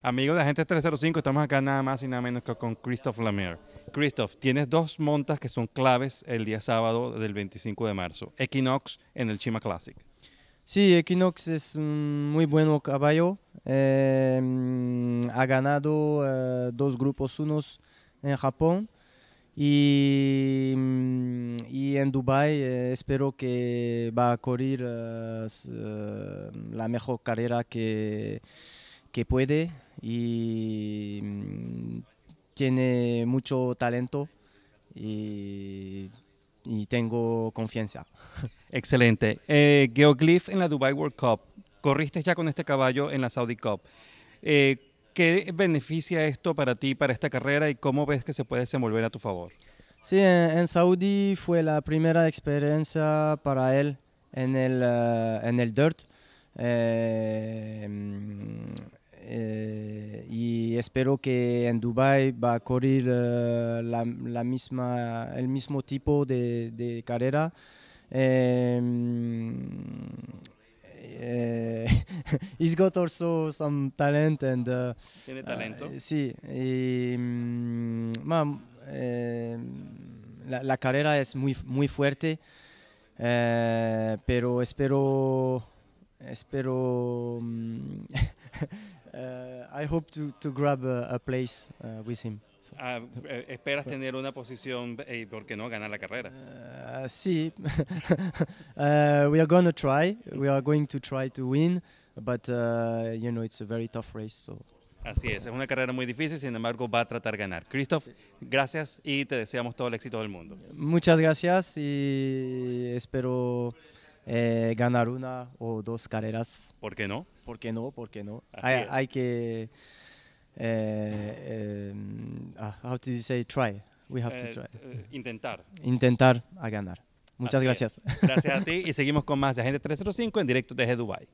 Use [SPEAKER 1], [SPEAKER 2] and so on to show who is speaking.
[SPEAKER 1] Amigos de Agente 305, estamos acá nada más y nada menos que con Christoph Lemaire. Christoph, tienes dos montas que son claves el día sábado del 25 de marzo. Equinox en el Chima Classic.
[SPEAKER 2] Sí, Equinox es un muy buen caballo. Eh, ha ganado eh, dos grupos unos en Japón y, mm, en Dubai eh, espero que va a correr la mejor carrera que puede y mm, tiene mucho talento y, tengo confianza.
[SPEAKER 1] Excelente. Eh, Geoglyph en la Dubai World Cup. Corriste ya con este caballo en la Saudi Cup. Eh, ¿Qué beneficia esto para ti, para esta carrera y cómo ves que se puede desenvolver a tu favor?
[SPEAKER 2] Sí, en, Saudi fue la primera experiencia para él en el, eh, en el dirt. Eh, espero que en Dubai va a correr eh, la, misma, el mismo tipo de, carrera. Em, eh, he's got also some talent and uh, tiene talento. Eh, sí, y, mm, eh, la, carrera es muy muy fuerte, pero espero espero mm, Uh, I hope to, to grab a, place uh,
[SPEAKER 1] ah, eh, ¿Esperas tener una posición y eh, por qué no ganar la carrera? Uh,
[SPEAKER 2] sí, we are going to try. We are going to try to win, but you know it's a very tough race.
[SPEAKER 1] Así es, es una carrera muy difícil, sin embargo va a tratar de ganar. Christoph, gracias y te deseamos todo el
[SPEAKER 2] éxito del mundo. Muchas gracias y espero eh, ganar una o dos carreras. ¿Por qué no? ¿Por qué no? ¿Por no? Hay, que... ¿Cómo how try? Intentar. Intentar a ganar. Muchas gracias. Gracias a ti y seguimos con más de Agente
[SPEAKER 1] 305 en directo desde Dubai.